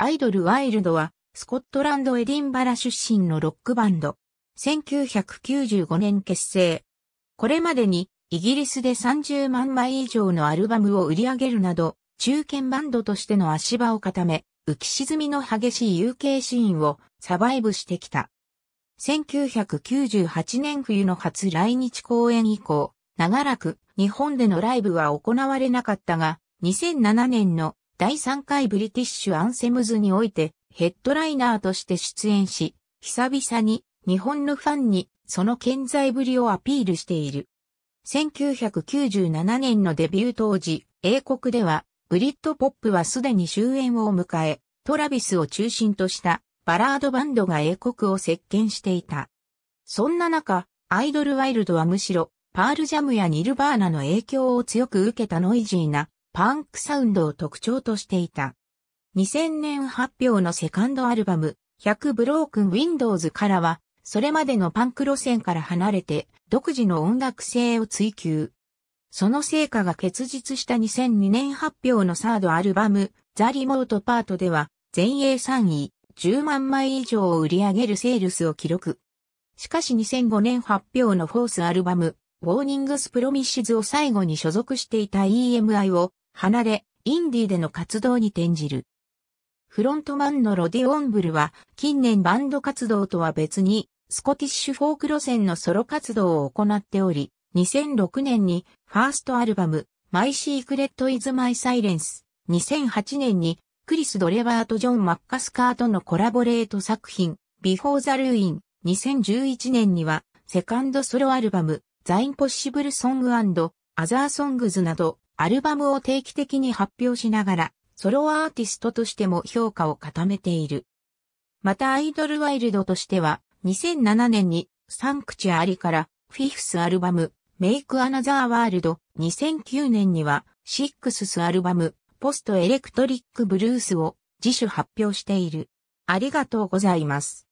アイドルワイルドは、スコットランドエディンバラ出身のロックバンド。1995年結成。これまでに、イギリスで30万枚以上のアルバムを売り上げるなど、中堅バンドとしての足場を固め、浮き沈みの激しい UK シーンをサバイブしてきた。1998年冬の初来日公演以降、長らく日本でのライブは行われなかったが、2007年の第3回ブリティッシュアンセムズにおいてヘッドライナーとして出演し、久々に日本のファンにその健在ぶりをアピールしている。1997年のデビュー当時、英国ではブリッドポップはすでに終焉を迎え、トラビスを中心としたバラードバンドが英国を席巻していた。そんな中、アイドルワイルドはむしろ、パールジャムやニルバーナの影響を強く受けたノイジーなパンクサウンドを特徴としていた。2000年発表のセカンドアルバム、100ブロークン Windows からは、それまでのパンク路線から離れて、独自の音楽性を追求。その成果が結実した2002年発表のサードアルバム、ザ・リモート・パートでは、全英3位、10万枚以上を売り上げるセールスを記録。しかし2005年発表のフォースアルバム、ウォーニングス・プロミッシズを最後に所属していた EMI を離れ、インディーでの活動に転じる。フロントマンのロディ・オンブルは、近年バンド活動とは別に、スコティッシュフォーク路線のソロ活動を行っており、2006年にファーストアルバム、マイ・シークレット・イズ・マイ・サイレンス、2008年にクリス・ドレバーとジョン・マッカスカーとのコラボレート作品、ビフォー・ザ・ルーイン、2011年には、セカンドソロアルバム、ザ・インポッシブル・ソングアザー・ソングズなど、アルバムを定期的に発表しながら、ソロアーティストとしても評価を固めている。またアイドルワイルドとしては、2007年にサンクチュアリからフィフスアルバム、メイクアナザーワールド、2009年にはシックススアルバム、ポストエレクトリックブルースを自主発表している。ありがとうございます。